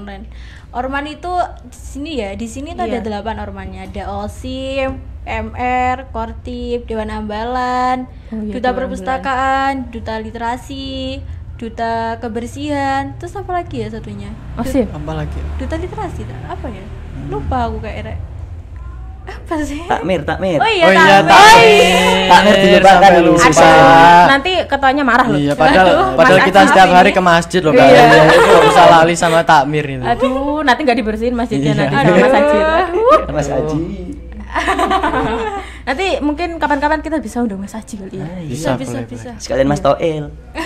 Orman itu di sini ya, di sini tuh yeah. ada delapan ormannya. Ada Osim, MR, Kortip, Dewan Ambalan, oh, iya, Duta Dewan Perpustakaan, Ambalan. Duta Literasi, Duta Kebersihan, terus apa lagi ya satunya? Oh, sih. Apa lagi? Ya? Duta Literasi, apa ya? Hmm. Lupa aku kayak Apa sih? Takmir, takmir. Oh iya, oh, iya takmir. takmir. Oh iya. Takmir iya, dilupakan bisa. Nanti ketuanya marah loh. Iya, padahal Aduh, padahal kita setiap ini. hari ke masjid loh, Kak. Iya. iya itu usah lali sama takmir itu. Aduh, nanti nggak dibersihin masjidnya iya. nanti sama Mas Haji. Mas Haji. Nanti mungkin kapan-kapan kita bisa undang Mas Aji kali ya. bisa, bisa, boleh, bisa. Sekalian Mas iya. Toel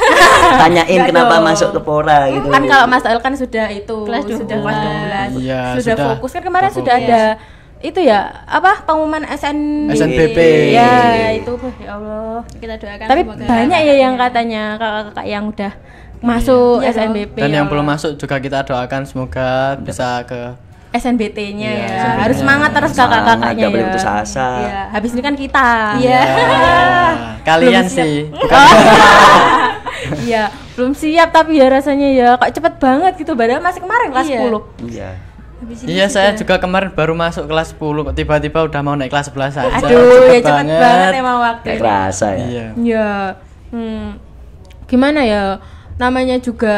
Tanyain Gak kenapa dong. masuk ke Pora gitu. Kan kalau Mas Toel kan sudah itu, kelas sudah kelas 12. Iya, sudah, sudah fokus kan kemarin fokus. sudah ada itu ya apa pengumuman SN SNBP ya itu ya Allah kita doakan tapi banyak ya yang ya. katanya kakak-kakak yang udah masuk iya. SNBP dan yang ya belum masuk juga kita doakan semoga bisa ke SNBT-nya ya. ya. SNBT Harus semangat terus kakak-kakaknya. Gak boleh ya. putus asa. Ya. Habis ini kan kita. Iya. Ya. Kalian sih. Oh. Iya, belum siap tapi ya rasanya ya kok cepet banget gitu padahal masih kemarin kelas iya. 10. Iya. Iya, saya juga kemarin baru masuk kelas 10 tiba-tiba udah mau naik kelas 11 aja. Aduh, cepet ya cepet banget, emang waktu. Kerasa ya. Iya. Ya. Hmm. Gimana ya? namanya juga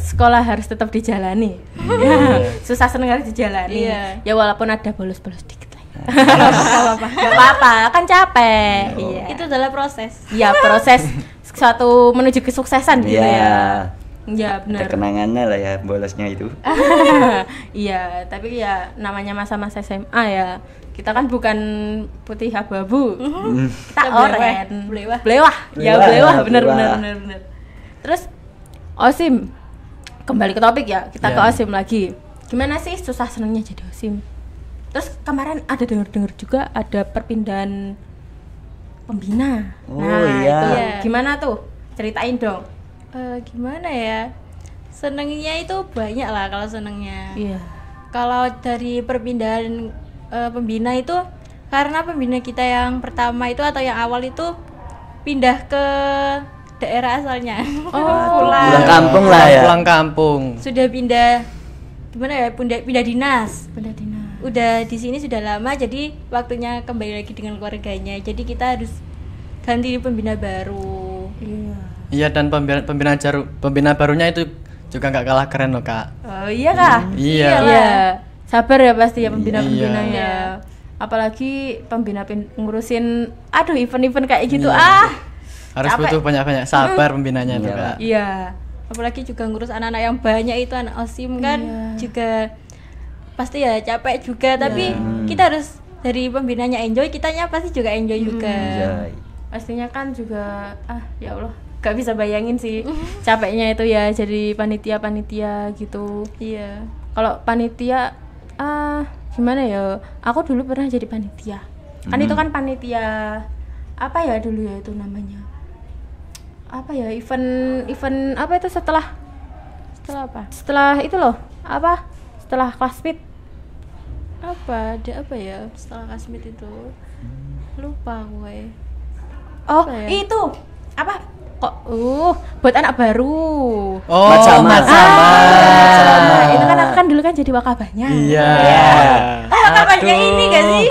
sekolah harus tetap dijalani. yeah. susah seneng harus dijalani. Yeah. Ya walaupun ada bolos-bolos dikit lah. apa-apa. apa-apa, kan capek. yeah. Yeah. Itu adalah proses. ya proses suatu menuju kesuksesan gitu yeah. ya. Ya benar. Ada kenangannya lah ya bolosnya itu. Iya, tapi ya namanya masa-masa SMA ya. Kita kan bukan putih abu-abu. Mm-hmm. kita oren. blewah blewah Ya blewah ya, benar benar benar benar. Terus Osim kembali ke topik ya kita yeah. ke iya. Osim lagi gimana sih susah senangnya jadi Osim terus kemarin ada dengar-dengar juga ada perpindahan pembina oh, nah iya. itu iya. yeah. gimana tuh ceritain dong uh, gimana ya senengnya itu banyak lah kalau senengnya yeah. kalau dari perpindahan uh, pembina itu karena pembina kita yang pertama itu atau yang awal itu pindah ke daerah asalnya. Oh, pulang. pulang kampung lah ya. Pulang kampung. Sudah pindah gimana ya? Pindah pindah dinas. Pindah dinas. Udah di sini sudah lama jadi waktunya kembali lagi dengan keluarganya. Jadi kita harus ganti pembina baru. Iya. Iya dan pembina pembina, jaru, pembina barunya itu juga nggak kalah keren loh kak. Oh iya kak. Hmm. Iya. iya. Iya. Sabar ya pasti ya pembina-pembinanya. Iya. Ya. Apalagi pembina ngurusin aduh event-event kayak gitu iya. ah harus Capek. butuh banyak-banyak sabar pembinanya itu iya. Kak. Iya. Apalagi juga ngurus anak-anak yang banyak itu anak OSIM kan iya. juga pasti ya capek juga iya. tapi hmm. kita harus dari pembinanya enjoy kitanya pasti juga enjoy hmm. juga pastinya kan juga ah ya Allah gak bisa bayangin sih capeknya itu ya jadi panitia panitia gitu iya kalau panitia ah gimana ya aku dulu pernah jadi panitia kan hmm. itu kan panitia apa ya dulu ya itu namanya apa ya event event apa itu setelah setelah apa setelah itu loh apa setelah classmate apa ada apa ya setelah classmate itu hmm. lupa gue eh. oh apa ya? itu apa kok uh buat anak baru oh macam macam ah, iya. itu kan akan kan dulu kan jadi wakabahnya iya yeah. yeah. wakabahnya ini gak sih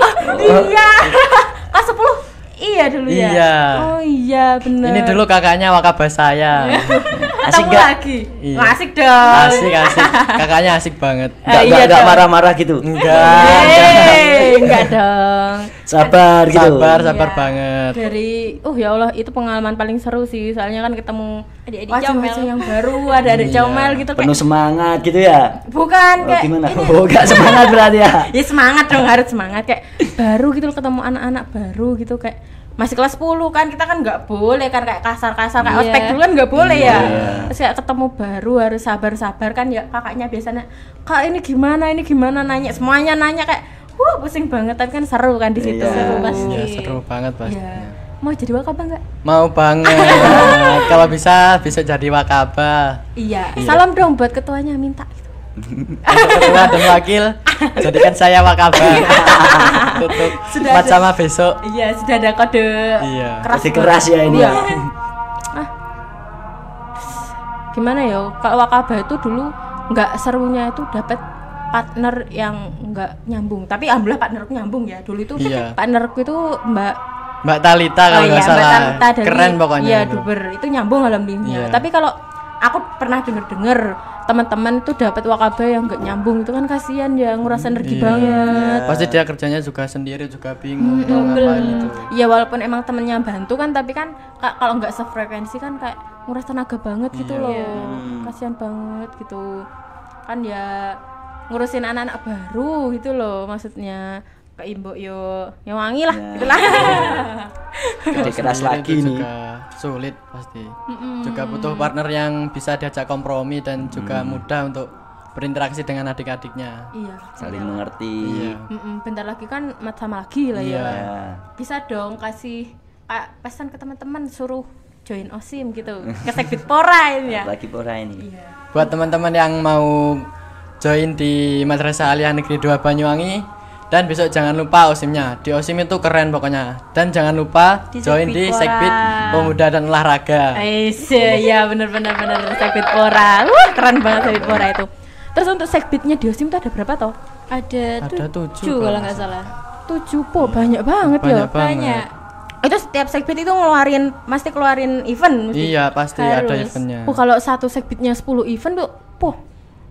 oh, iya oh. kelas sepuluh Iya dulu ya. Iya. Oh iya benar. Ini dulu kakaknya Wakabas saya. ketemu gak? lagi. Iya. asik dong. Asik asik. Kakaknya asik banget. Enggak eh, enggak iya marah-marah gitu. Enggak. enggak dong. Sabar gitu. Sabar, sabar iya. banget. Dari uh ya Allah, itu pengalaman paling seru sih. Soalnya kan ketemu adik-adik comel yang baru, ada adik iya. comel gitu Penuh kayak, semangat gitu ya. Bukan oh, kayak gimana? Ini. Oh, enggak semangat berarti ya. ya semangat dong, harus semangat kayak baru gitu loh ketemu anak-anak baru gitu kayak masih kelas 10 kan kita kan nggak boleh kan kayak kasar-kasar kayak iya. ospek dulu kan nggak boleh yeah. ya iya. terus kayak ketemu baru harus sabar-sabar kan ya kakaknya biasanya kak ini gimana ini gimana nanya semuanya nanya kayak wah pusing banget tapi kan seru kan di situ yeah. seru pasti yeah, seru banget pasti yeah. mau jadi wakaba nggak mau banget kalau bisa bisa jadi wakaba iya yeah. yeah. salam dong buat ketuanya minta ketua dan wakil jadikan saya wakabar iya. tutup sudah sama besok iya sudah ada kode iya keras, Masih keras ya ini ya iya. ah. gimana ya kak wakabah itu dulu nggak serunya itu dapat partner yang nggak nyambung tapi alhamdulillah partnerku nyambung ya dulu itu iya. partnerku itu mbak Mbak Talita kalau oh nggak oh, iya, salah Mbak Talita dari, keren pokoknya iya itu. duber itu nyambung alhamdulillah iya. tapi kalau aku pernah denger-denger teman-teman itu dapat wakaba yang nggak nyambung itu kan kasihan ya nguras energi yeah. banget pasti dia kerjanya juga sendiri juga bingung mm -hmm. ngapain ya walaupun emang temennya bantu kan tapi kan kalau nggak sefrekuensi kan kayak nguras tenaga banget gitu yeah. loh yeah. kasihan banget gitu kan ya ngurusin anak-anak baru gitu loh maksudnya keimbuk yuk yang wangi lah yeah. gitulah kerja keras lagi nih juga sulit pasti mm -mm. juga butuh partner yang bisa diajak kompromi dan juga mm. mudah untuk berinteraksi dengan adik-adiknya iya saling ya. mengerti iya. mm -mm, bentar lagi kan mat sama lagi lah ya. iya. ya bisa dong kasih kayak pesan ke teman-teman suruh join osim gitu ke segbit pora ini ya lagi pora ini iya. buat teman-teman yang mau join di Madrasah Aliyah Negeri 2 Banyuwangi dan besok jangan lupa osimnya Di OSIM itu keren pokoknya. Dan jangan lupa di join di segbit Pemuda dan Olahraga. Aisyah, ya bener bener bener segbit Pora. Wah, keren banget segbit Pora itu. Terus untuk segbitnya di OSIM itu ada berapa toh? Ada, ada tujuh, tujuh kalau nggak salah. Tujuh po, banyak banget ya. banyak ya. Banget. Banyak. Itu setiap segbit itu ngeluarin, pasti keluarin event. Mesti. Iya pasti Harus. ada eventnya. Oh, kalau satu segbitnya 10 event tuh, poh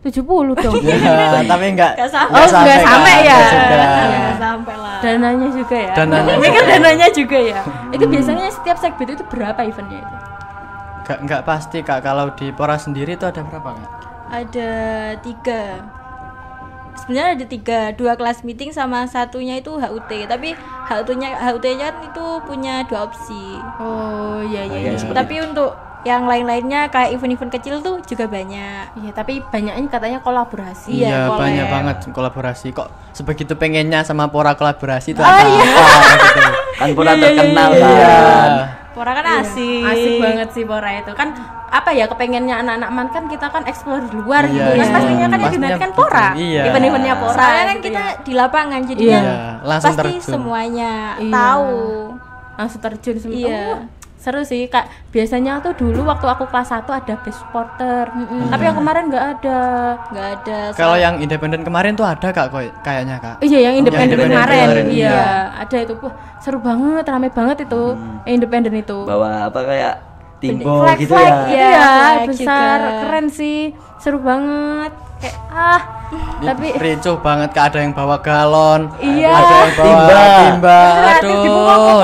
70 dong. ya, tapi enggak. Enggak sampai. Oh, enggak sampai, kan, ya. Enggak sampai lah. Dananya juga ya. Dananya. kan dananya juga ya. itu hmm. biasanya setiap segbit itu berapa eventnya itu? Enggak enggak pasti Kak. Kalau di Pora sendiri itu ada berapa, Kak? Ada tiga sebenarnya ada tiga dua kelas meeting sama satunya itu HUT tapi HUT-nya HUT-nya kan itu punya dua opsi oh iya iya, oh, iya, iya. tapi untuk yang lain-lainnya kayak event-event kecil tuh juga banyak. Iya, tapi banyaknya katanya kolaborasi. Iya, iya kolab. banyak banget kolaborasi. Kok sebegitu pengennya sama Pora kolaborasi tuh oh, apa? Iya. gitu. Kan Pora iya, iya, terkenal iya, iya. kan. Pora kan iya. asik. Asik banget sih Pora itu. Kan apa ya kepengennya anak-anak man kan kita kan eksplor di luar iya, gitu. Iya. iya. pastinya kan pastinya yang kan gitu. Pora. Iya. Event-eventnya Pora. Soalnya kan gitu kita ya. di lapangan jadinya kan iya. langsung pasti terjun. semuanya iya. tahu langsung terjun semua. Iya. Oh, seru sih kak biasanya tuh dulu waktu aku kelas 1 ada base supporter mm -hmm. tapi yang kemarin nggak ada nggak ada so. kalau yang independen kemarin tuh ada kak kok kayaknya kak iya yang independen kemarin, kemarin iya. iya ada itu Wah, seru banget rame banget itu hmm. independen itu bawa apa kayak timbo flag, gitu flag, ya iya, besar juga. keren sih seru banget kayak ah Ini tapi ricuh banget kak ada yang bawa galon iya ada yang bawa timba, timba. Iya, aduh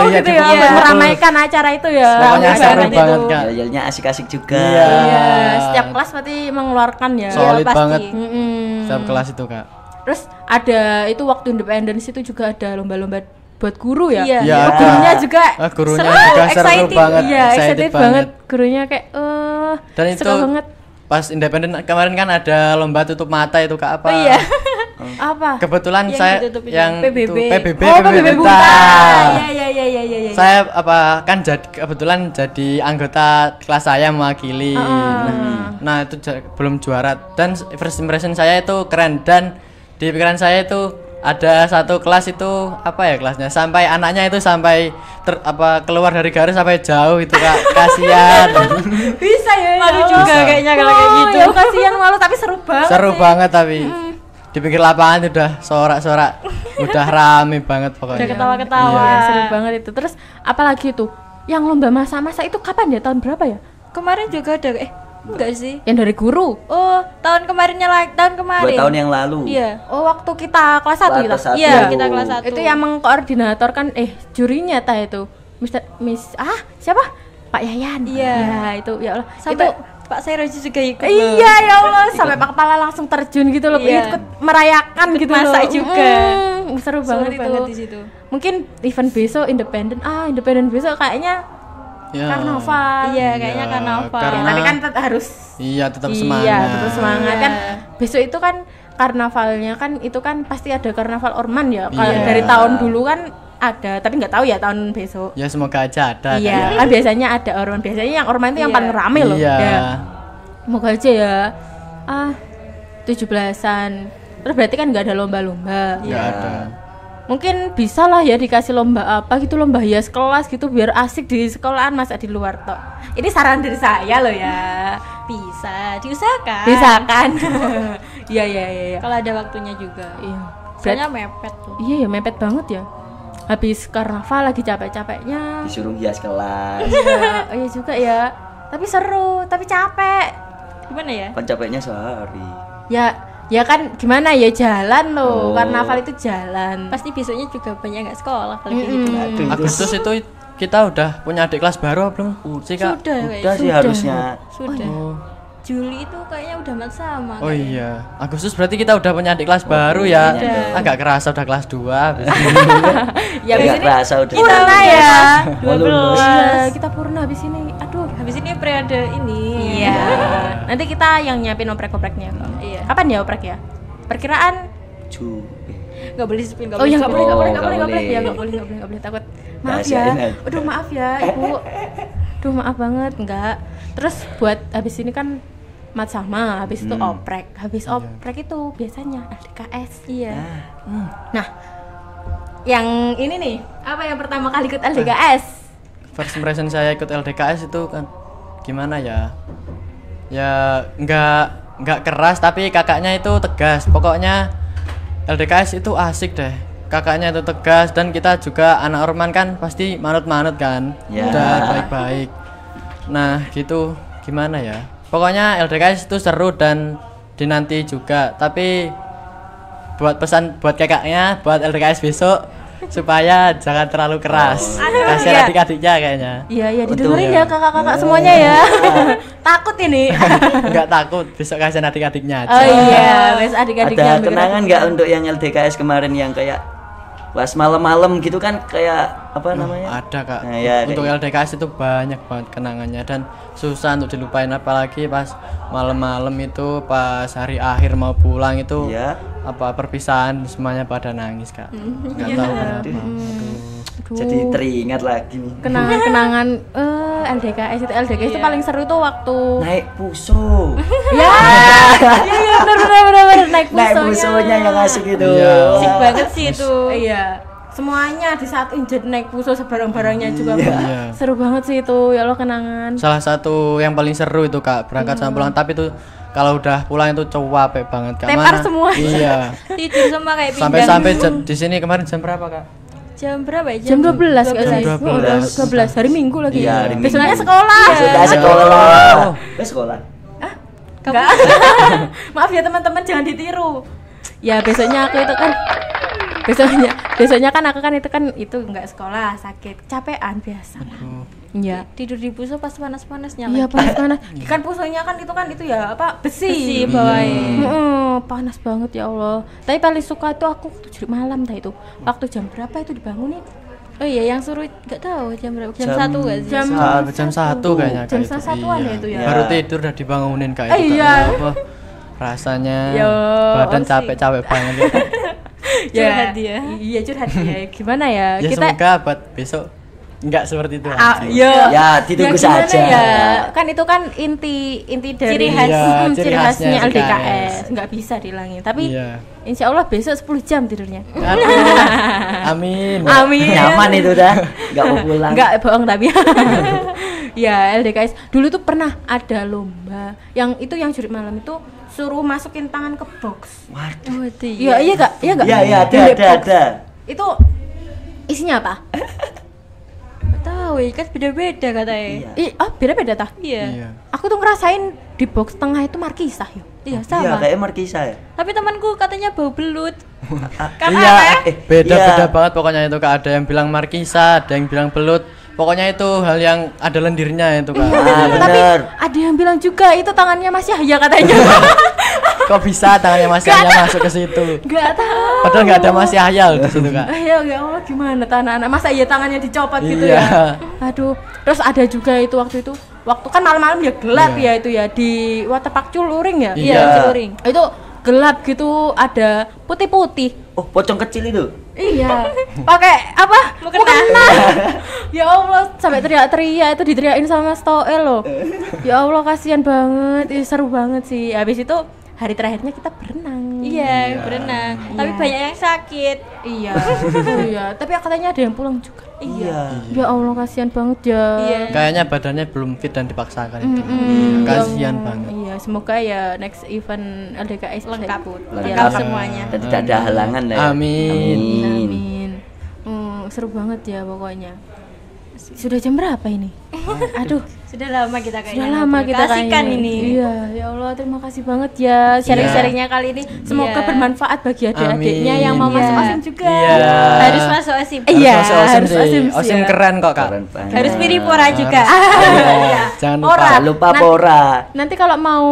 iya, gitu ya ya. meramaikan acara itu ya pokoknya seru banget kak yelnya asik-asik juga iya. iya. setiap kelas pasti mengeluarkan ya solid iya, pasti. banget mm setiap kelas itu kak terus ada itu waktu independence itu juga ada lomba-lomba buat guru ya. Iya. Ya, oh, gurunya juga ah, gurunya seru, juga seru banget. Iya, excited, excited banget. banget. Gurunya kayak eh uh, dan itu banget pas independen kemarin kan ada lomba tutup mata itu kak apa? Oh, iya. Hmm. apa? Kebetulan yang saya yang PBB. Itu, PBB oh, PBB, PBB Iya iya iya iya ya, Ya. Saya apa kan jadi kebetulan jadi anggota kelas saya mewakili. Uh. Nah, nah, itu belum juara dan first impression saya itu keren dan di pikiran saya itu ada satu kelas itu apa ya kelasnya sampai anaknya itu sampai ter, apa keluar dari garis sampai jauh itu kak kasihan bisa ya, ya malu juga bisa. kayaknya kalau kayak oh, gitu ya, kasihan malu tapi seru banget seru sih. banget tapi hmm. di pinggir lapangan udah sorak-sorak udah rame banget pokoknya udah ketawa-ketawa iya. seru banget itu terus apalagi itu yang lomba masa-masa itu kapan ya tahun berapa ya kemarin juga ada eh Enggak sih. Yang dari guru. Oh, tahun kemarinnya lah tahun kemarin. Dua tahun yang lalu. Iya. Oh, waktu kita kelas 1 ya. Iya, kita kelas 1. Itu yang mengkoordinator kan eh jurinya tahu itu. Mister Miss ah, siapa? Pak Yayan. Iya, ya, itu ya Allah. Sampai itu, Pak Sairoji juga ikut. Iya, ya Allah, sampai Pak Kepala langsung terjun gitu loh, iya. ikut merayakan ikut gitu masa loh. juga. Mm, seru, seru banget itu. di situ. Mungkin event besok independen. Ah, independen besok kayaknya ya. karnaval iya, iya kayaknya ya, karnaval karena, tapi kan tetap harus iya tetap iya, semangat iya tetap semangat kan iya. besok itu kan karnavalnya kan itu kan pasti ada karnaval orman ya kalau dari tahun dulu kan ada tapi nggak tahu ya tahun besok ya semoga aja ada iya kan, kan biasanya ada orman biasanya yang orman itu yang paling rame loh iya yeah. semoga aja ya ah tujuh belasan terus berarti kan nggak ada lomba-lomba nggak -lomba. ya. ada mungkin bisa lah ya dikasih lomba apa gitu lomba hias kelas gitu biar asik di sekolahan masa di luar tok ini saran dari saya loh ya bisa diusahakan diusahakan iya iya iya ya. kalau ada waktunya juga iya soalnya mepet tuh iya ya mepet banget ya habis karnaval lagi capek-capeknya disuruh hias kelas iya oh iya juga ya tapi seru tapi capek gimana ya kan capeknya sehari ya ya kan gimana ya jalan loh oh. karnaval itu jalan pasti besoknya juga banyak nggak sekolah kalau mm -hmm. gitu Agustus itu kita udah punya adik kelas baru belum sih kak sudah, sudah sih harusnya sudah oh. Juli itu kayaknya udah mat sama Oh kayaknya. iya Agustus berarti kita udah punya adik kelas oh, baru iya. ya iya. agak kerasa udah kelas 2 ya agak kerasa udah kita ya 12 iya, kita purna habis ini habis ini periode ini. Iya. Nanti kita yang nyiapin oprek-opreknya kok. Iya. Kapan ya oprek ya? Perkiraan Ju eh. Gak boleh spin, enggak oh, boleh. Ya, gak boleh, gak boleh, gak boleh, gak boleh. Ya, gak boleh, gak boleh, gak boleh takut. Maaf ya. Aduh, maaf ya, Ibu. Duh, maaf banget, enggak. Terus buat habis ini kan mat sama habis hmm. itu oprek habis iya. oprek itu biasanya LDKS iya nah, nah yang ini nih apa yang pertama kali ikut LDKS first impression saya ikut LDKS itu kan gimana ya ya nggak nggak keras tapi kakaknya itu tegas pokoknya LDKS itu asik deh kakaknya itu tegas dan kita juga anak orman kan pasti manut-manut kan yeah. udah baik-baik nah gitu gimana ya pokoknya LDKS itu seru dan dinanti juga tapi buat pesan buat kakaknya buat LDKS besok supaya jangan terlalu keras. Oh. kasih Kasihan iya. adik-adiknya kayaknya. Iya, iya didengerin iya. ya kakak-kakak iya. semuanya ya. takut ini. Enggak takut, besok kasih adik-adiknya aja. Oh iya, wes adik-adiknya. Ada kenangan nggak untuk yang LDKS kemarin yang kayak pas malam-malam gitu kan kayak apa namanya? Ada kak. Nah, ya, untuk gitu. LDKS itu banyak banget kenangannya dan susah untuk dilupain apalagi pas malam-malam itu pas hari akhir mau pulang itu Iya apa perpisahan semuanya pada nangis kak hmm. nggak mm. tahu kenapa Duh. jadi teringat lagi nih kenangan kenangan uh, LDKS itu LDKS yeah. itu iya. paling seru tuh waktu naik puso ya iya, ya benar benar benar naik pusonya naik pusonya yang asik gitu yeah. asik banget sih itu iya semuanya di saat injet naik puso sebarang-barangnya hmm, juga iya, iya. seru banget sih itu ya lo kenangan salah satu yang paling seru itu kak berangkat hmm. sama pulang tapi itu kalau udah pulang itu capek banget kak tepar Mana? semua iya tidur semua kayak sampai sampai di sini kemarin jam berapa kak jam berapa ya? Jam, dua belas jam dua belas dua belas hari Minggu lagi. Iya, hari Minggu. Besoknya sekolah. Besoknya sekolah. Besok sekolah. Ah, enggak. Maaf ya teman-teman jangan ditiru. Ya besoknya aku itu kan biasanya biasanya kan aku kan itu kan itu nggak sekolah sakit capean biasa Iya. Tidur di puso pas panas-panasnya. Iya, panas-panas. kan pusonya kan itu kan itu ya apa besi, besi iya. bawah, Mm panas banget ya Allah. Tapi paling suka itu aku tujuh malam tadi itu. Waktu jam berapa itu dibangunin? Oh iya, yang suruh nggak tahu jam berapa? Jam, jam satu nggak sih? Jam, jam, jam satu kayaknya. Jam kayak satu iya. itu ya. Baru tidur udah dibangunin kayak eh, itu. Iya. Ya Rasanya Yo, badan capek-capek banget. Ya. curhat ya, dia iya curhat dia gimana ya, ya kita semoga buat besok nggak seperti itu ah, ya, ya ditunggu ya, saja ya kan itu kan inti inti dari ciri khas ya, ciri, khasnya, khasnya LDKS nggak bisa dihilangin tapi ya. insya Allah besok 10 jam tidurnya amin amin nyaman itu dah nggak mau pulang nggak bohong tapi ya LDKS dulu tuh pernah ada lomba yang itu yang juri malam itu suruh masukin tangan ke box waduh oh, ya, iya iya gak iya gak iya ya, iya ada ada ada itu isinya apa tahu ikat beda-beda katanya iya. I, oh beda-beda tah iya. iya. aku tuh ngerasain di box tengah itu markisah yuk iya oh, sama iya kayak markisah ya tapi temanku katanya bau belut karena iya, ya? eh, beda beda iya. banget pokoknya itu kak ada yang bilang markisah ada yang bilang belut pokoknya itu hal yang ada lendirnya itu kan. Iya, ah, tapi ada yang bilang juga itu tangannya Mas Yahya katanya. Kok bisa tangannya Mas Yahya masuk ke situ? Gak tahu. Padahal nggak ada Mas Yahya di situ kan. Iya, ya Allah gimana tanah anak Mas iya tangannya dicopot gitu iya. ya. Aduh, terus ada juga itu waktu itu waktu kan malam-malam ya gelap iya. ya itu ya di waterpark Culuring ya. Iya, iya Culuring. Itu gelap gitu ada putih-putih oh pocong kecil itu iya pakai apa mukena, ya allah sampai teriak-teriak itu diteriakin sama Stoel loh eh. ya allah kasihan banget Ih, seru banget sih habis itu hari terakhirnya kita berenang iya yeah. berenang yeah. tapi iya. banyak yang sakit iya iya tapi katanya ada yang pulang juga iya. iya ya allah kasihan banget ya iya. kayaknya badannya belum fit dan dipaksakan mm -hmm. kasihan banget iya semoga ya next event LDKS lengkap lengkap, ya, semuanya dan tidak ada halangan ya. amin amin, amin. Mm, seru banget ya pokoknya sudah jam berapa ini? Aduh, sudah lama kita kayaknya. Sudah lama kita kasihkan ini. Iya, ya Allah terima kasih banget ya sharing-sharingnya kali ini. Semoga iya. bermanfaat bagi adik-adiknya yang mau masuk iya. OSIM juga. Iya. Harus masuk OSIM. Iya, harus OSIM. OSIM ya. keren kok, Kak. Harus pilih Pora juga. Jangan lupa, lupa Pora. Nanti kalau mau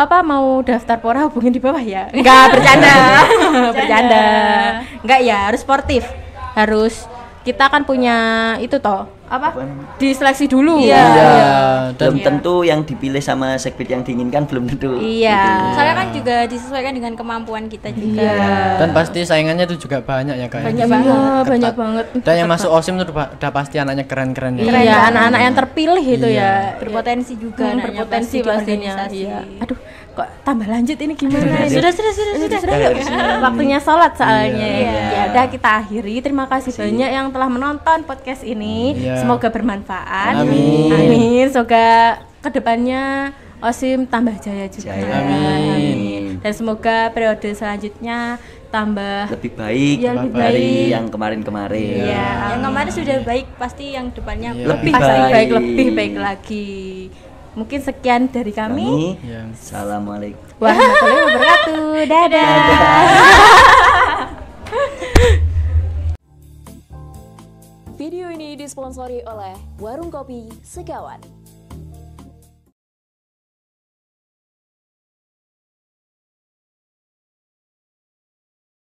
apa mau daftar Pora hubungin di bawah ya. Enggak, bercanda. bercanda. Enggak ya, harus sportif. Harus kita kan punya itu toh apa, di diseleksi dulu iya ya. dan iya. belum iya. tentu yang dipilih sama segbit yang diinginkan belum tentu iya gitu. soalnya kan juga disesuaikan dengan kemampuan kita juga iya. dan pasti saingannya itu juga banyak ya kayak ya? banyak banget Ketat. banyak banget dan yang masuk osim itu udah pasti anaknya keren-keren ya iya anak-anak yang terpilih itu ya. iya. ya berpotensi juga hmm, berpotensi pastinya iya. aduh kok tambah lanjut ini gimana sudah sudah sudah sudah sudah waktunya sholat soalnya yeah. Iya. ya udah kita akhiri terima kasih banyak yang telah menonton podcast ini yeah. semoga bermanfaat amin amin semoga kedepannya Osim tambah jaya juga. Jaya. Amin. Amin. Dan semoga periode selanjutnya tambah lebih baik ya, lebih baik. yang kemarin-kemarin. Ya. ya. Yang kemarin sudah baik, pasti yang depannya ya. lebih, pasti baik. baik, lebih baik lagi. Mungkin sekian dari kami. kami ya. Assalamualaikum warahmatullahi wabarakatuh. Dadah. Dadah. Video ini disponsori oleh Warung Kopi Sekawan.